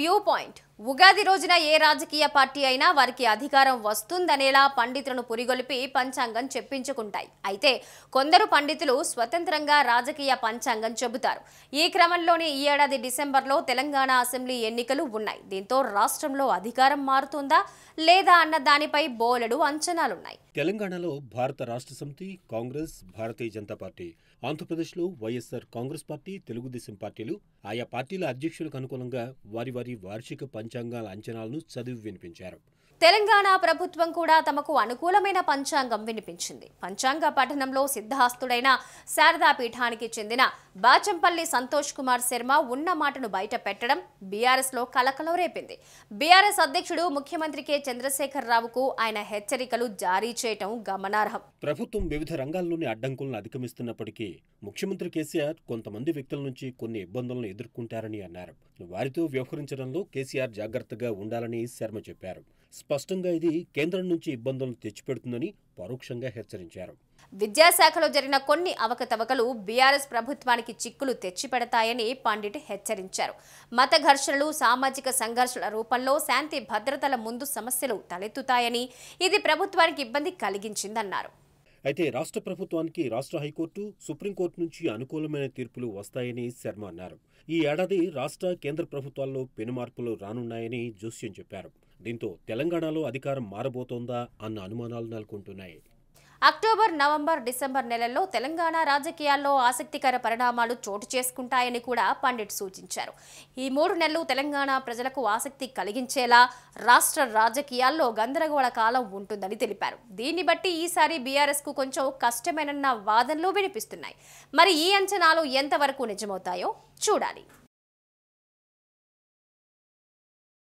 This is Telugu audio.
viewpoint ఉగాది రోజున ఏ రాజకీయ పార్టీ అయినా వారికి అధికారం వస్తుందనేలా పండితులను పురిగొలిపి పంచాంగం చెప్పించుకుంటాయి అయితే కొందరు పండితులు స్వతంత్రంగా రాజకీయ పంచాంగం చెబుతారు ఈ క్రమంలోనే ఈ ఏడాది డిసెంబర్లో తెలంగాణ అసెంబ్లీ ఎన్నికలు ఉన్నాయి దీంతో రాష్ట్రంలో అధికారం మారుతుందా లేదా అన్న దానిపై బోలెడు అంచనాలున్నాయి తెలంగాణలో భారత రాష్ట్ర సమితి కాంగ్రెస్ భారతీయ జనతా పార్టీ ఆంధ్రప్రదేశ్లో వైఎస్ఆర్ కాంగ్రెస్ పార్టీ తెలుగుదేశం పార్టీలు ఆయా పార్టీల అధ్యక్షులకు అనుకూలంగా వారి వారి వార్షిక పంచాంగాల అంచనాలను చదివి వినిపించారు తెలంగాణ ప్రభుత్వం కూడా తమకు అనుకూలమైన పంచాంగం వినిపించింది పంచాంగ పఠనంలో సిద్ధహస్తుడైన శారదా పీఠానికి చెందిన బాచంపల్లి సంతోష్ కుమార్ శర్మ ఉన్న మాటను బయట పెట్టడం బీఆర్ఎస్లో కలకలం రేపింది బీఆర్ఎస్ అధ్యక్షుడు ముఖ్యమంత్రి కె చంద్రశేఖరరావుకు ఆయన హెచ్చరికలు జారీ చేయటం గమనార్హం ప్రభుత్వం వివిధ రంగాల్లోని అడ్డంకులను అధిగమిస్తున్నప్పటికీ ముఖ్యమంత్రి కేసీఆర్ కొంతమంది వ్యక్తుల నుంచి కొన్ని ఇబ్బందులను ఎదుర్కొంటారని అన్నారు వారితో వ్యవహరించడంలో కేసీఆర్ జాగ్రత్తగా ఉండాలని శర్మ చెప్పారు స్పష్టంగా ఇది కేంద్రం నుంచి ఇబ్బందులు తెచ్చిపెడుతుందని పరోక్షంగా హెచ్చరించారు విద్యాశాఖలో జరిగిన కొన్ని అవకతవకలు బీఆర్ఎస్ ప్రభుత్వానికి చిక్కులు తెచ్చిపెడతాయని పండిట్ హెచ్చరించారు మత ఘర్షణలు సామాజిక సంఘర్షణల రూపంలో శాంతి భద్రతల ముందు సమస్యలు తలెత్తుతాయని ఇది ప్రభుత్వానికి ఇబ్బంది కలిగించిందన్నారు అయితే రాష్ట్ర ప్రభుత్వానికి రాష్ట్ర హైకోర్టు సుప్రీంకోర్టు నుంచి అనుకూలమైన తీర్పులు వస్తాయని శర్మ అన్నారు ఈ ఏడాది రాష్ట్ర కేంద్ర ప్రభుత్వాల్లో పెను మార్పులు రానున్నాయని జోస్యం చెప్పారు దీంతో తెలంగాణలో అధికారం మారబోతోందా అన్న అనుమానాలు నెలకొంటున్నాయి అక్టోబర్ నవంబర్ డిసెంబర్ నెలల్లో తెలంగాణ రాజకీయాల్లో ఆసక్తికర పరిణామాలు చోటు చేసుకుంటాయని కూడా పండిట్ సూచించారు ఈ మూడు నెలలు తెలంగాణ ప్రజలకు ఆసక్తి కలిగించేలా రాష్ట్ర రాజకీయాల్లో గందరగోళ కాలం ఉంటుందని తెలిపారు దీన్ని బట్టి ఈసారి బీఆర్ఎస్కు కొంచెం కష్టమేనన్న వాదనలు వినిపిస్తున్నాయి మరి ఈ అంచనాలు ఎంతవరకు నిజమవుతాయో చూడాలి